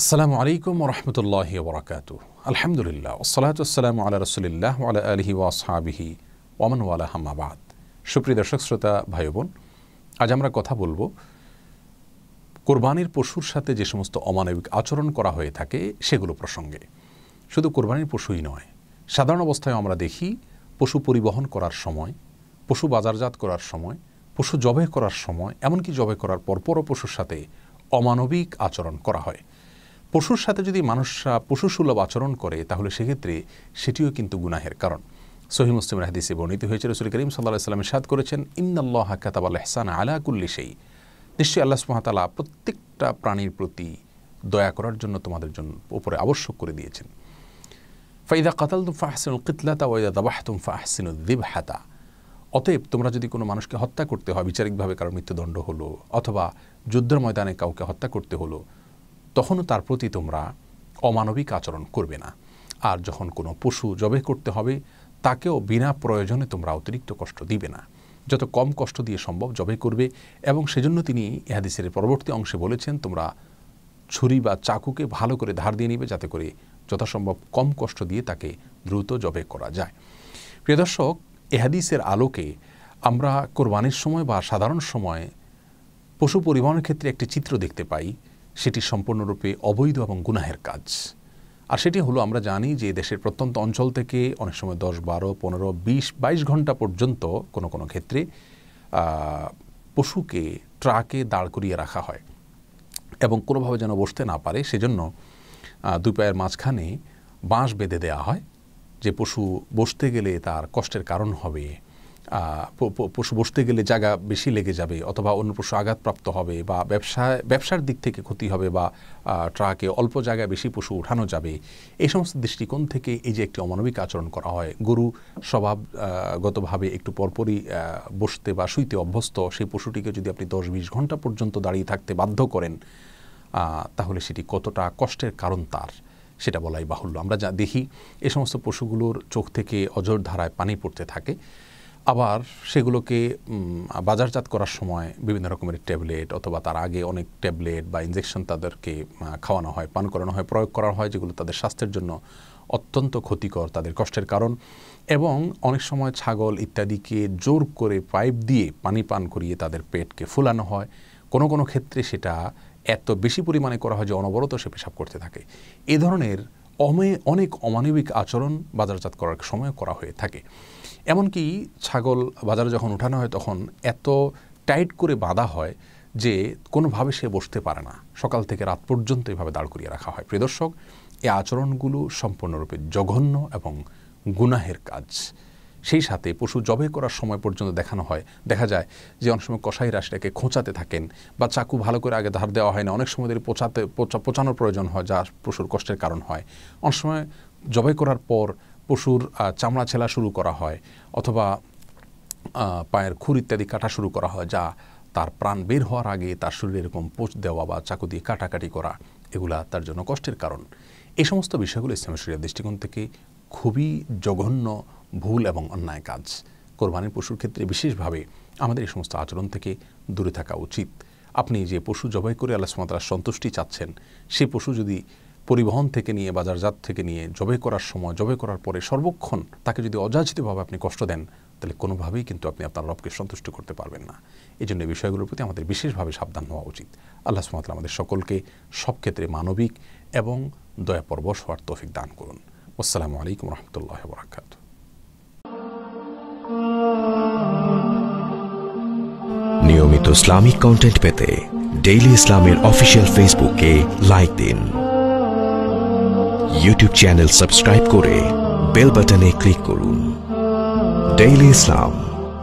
আসসালামু আলাইকুম রহমতুল্লাহ বরকাত আলহামদুলিল্লাহ ওসলাত আসসালামু আল্লাহ রসুলিল্লাহ আলহি ওয়াসহাবিহি ওয়ামান ওয়ালা হামাবাদ সুপ্রিয় দর্শক শ্রোতা ভাই বোন আজ আমরা কথা বলবো কোরবানির পশুর সাথে যে সমস্ত অমানবিক আচরণ করা হয়ে থাকে সেগুলো প্রসঙ্গে শুধু কোরবানির পশুই নয় সাধারণ অবস্থায় আমরা দেখি পশু পরিবহন করার সময় পশু বাজারজাত করার সময় পশু জবাই করার সময় এমনকি জবাই করার পরপরও পশুর সাথে অমানবিক আচরণ করা হয় পশুর সাথে যদি মানুষরা পশু সুলভ আচরণ করে তাহলে সেক্ষেত্রে সেটিও কিন্তু গুনাহের কারণ সহি মুসলিম রাহদিসে বর্ণিত হয়েছে রসুল করিম সাল্লাহ ইসলাম সাদ করেছেন ইন্দাল্লাহ কাতাব আল এহসান আলা কুল্লি সেই নিশ্চয়ই আল্লাহ সুহাতালা প্রত্যেকটা প্রাণীর প্রতি দয়া করার জন্য তোমাদের জন্য ওপরে আবশ্যক করে দিয়েছেন ফাইদা কাতাল তুম ফাহসিনুল কিতলাতা ওয়াইদা দাবাহ তুম ফাহসিনুদ্দিব হাতা অতএব তোমরা যদি কোনো মানুষকে হত্যা করতে হয় বিচারিকভাবে কারো মৃত্যুদণ্ড হলো অথবা যুদ্ধের ময়দানে কাউকে হত্যা করতে হলো তখনও তার প্রতি তোমরা অমানবিক আচরণ করবে না আর যখন কোনো পশু জবে করতে হবে তাকেও বিনা প্রয়োজনে তোমরা অতিরিক্ত কষ্ট দিবে না যত কম কষ্ট দিয়ে সম্ভব জবে করবে এবং সেজন্য তিনি ইহাদিসের পরবর্তী অংশে বলেছেন তোমরা ছুরি বা চাকুকে ভালো করে ধার দিয়ে নিবে যাতে করে যথাসম্ভব কম কষ্ট দিয়ে তাকে দ্রুত জবে করা যায় প্রিয় দর্শক এহাদিসের আলোকে আমরা কোরবানির সময় বা সাধারণ সময়ে পশু পরিবহনের ক্ষেত্রে একটি চিত্র দেখতে পাই সেটি সম্পূর্ণরূপে অবৈধ এবং গুনাহের কাজ আর সেটি হলো আমরা জানি যে দেশের প্রত্যন্ত অঞ্চল থেকে অনেক সময় দশ বারো পনেরো বিশ বাইশ ঘন্টা পর্যন্ত কোনো কোনো ক্ষেত্রে পশুকে ট্রাকে দাঁড় করিয়ে রাখা হয় এবং কোনোভাবে যেন বসতে না পারে সেজন্য দুই পায়ের মাঝখানে বাঁশ বেঁধে দেওয়া হয় যে পশু বসতে গেলে তার কষ্টের কারণ হবে পশু বসতে গেলে জায়গা বেশি লেগে যাবে অথবা অন্য পশু আঘাতপ্রাপ্ত হবে বা ব্যবসায় ব্যবসার দিক থেকে ক্ষতি হবে বা ট্রাকে অল্প জায়গায় বেশি পশু উঠানো যাবে এই সমস্ত দৃষ্টিকোণ থেকে এই যে একটি অমানবিক আচরণ করা হয় গরু স্বভাবগতভাবে একটু পরপরই বসতে বা শুইতে অভ্যস্ত সেই পশুটিকে যদি আপনি দশ বিশ ঘন্টা পর্যন্ত দাঁড়িয়ে থাকতে বাধ্য করেন তাহলে সেটি কতটা কষ্টের কারণ তার সেটা বলাই বাহুল্য আমরা যা দেখি এ সমস্ত পশুগুলোর চোখ থেকে অজর ধারায় পানি পড়তে থাকে আবার সেগুলোকে বাজারজাত করার সময় বিভিন্ন রকমের ট্যাবলেট অথবা তার আগে অনেক ট্যাবলেট বা ইঞ্জেকশন তাদেরকে খাওয়ানো হয় পান করানো হয় প্রয়োগ করা হয় যেগুলো তাদের স্বাস্থ্যের জন্য অত্যন্ত ক্ষতিকর তাদের কষ্টের কারণ এবং অনেক সময় ছাগল ইত্যাদিকে জোর করে পাইপ দিয়ে পানি পান করিয়ে তাদের পেটকে ফুলানো হয় কোনো কোনো ক্ষেত্রে সেটা এত বেশি পরিমাণে করা হয় যে অনবরত সে পেশাব করতে থাকে এ ধরনের অমে অনেক অমানবিক আচরণ বাজারজাত করার সময় করা হয়ে থাকে এমনকি ছাগল বাজারে যখন উঠানো হয় তখন এত টাইট করে বাঁধা হয় যে কোনোভাবে সে বসতে পারে না সকাল থেকে রাত পর্যন্ত এভাবে দাঁড় করিয়ে রাখা হয় প্রিয় দর্শক এ আচরণগুলো সম্পূর্ণরূপে জঘন্য এবং গুনাহের কাজ সেই সাথে পশু জবে করার সময় পর্যন্ত দেখানো হয় দেখা যায় যে অনেক সময় কষাইরা সেটাকে খোঁচাতে থাকেন বা চাকু ভালো করে আগে ধার দেওয়া হয় না অনেক সময় পোচাতে পোচানোর প্রয়োজন হয় যা পশুর কষ্টের কারণ হয় অনেক সময় জবাই করার পর পশুর চামড়া ছেলা শুরু করা হয় অথবা পায়ের খুর ইত্যাদি কাটা শুরু করা হয় যা তার প্রাণ বের হওয়ার আগে তার শরীরে এরকম পোচ দেওয়া বা চাকু দিয়ে কাটাকাটি করা এগুলা তার জন্য কষ্টের কারণ এই সমস্ত বিষয়গুলো ইসলামের শরীরের দৃষ্টিকোণ থেকে খুবই জঘন্য ভুল এবং অন্যায় কাজ কোরবানির পশুর ক্ষেত্রে বিশেষভাবে আমাদের এই সমস্ত আচরণ থেকে দূরে থাকা উচিত আপনি যে পশু জবাই করে আল্লাহ সুমাতার সন্তুষ্টি চাচ্ছেন সে পশু যদি পরিবহন থেকে নিয়ে বাজারজাত থেকে নিয়ে জবে করার সময় জবে করার পরে সর্বক্ষণ তাকে যদি অযাচিতভাবে আপনি কষ্ট দেন তাহলে কোনোভাবেই কিন্তু আপনি আপনার রবকে সন্তুষ্ট করতে পারবেন না এই জন্য বিষয়গুলোর প্রতি আমাদের বিশেষভাবে সাবধান হওয়া উচিত আল্লাহ সুমাতাল আমাদের সকলকে সব ক্ষেত্রে মানবিক এবং দয়াপরবশ হওয়ার তৌফিক দান করুন আসসালামু আলাইকুম রহমতুল্লাহ বরাকাতু নিয়মিত ইসলামিক কন্টেন্ট পেতে ডেইলি ইসলামের অফিসিয়াল ফেসবুকে লাইক দিন ইউটিউব চ্যানেল সাবস্ক্রাইব করে বেল বাটনে ক্লিক করুন daily Islam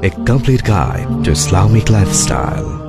a complete guide to Islamic lifestyle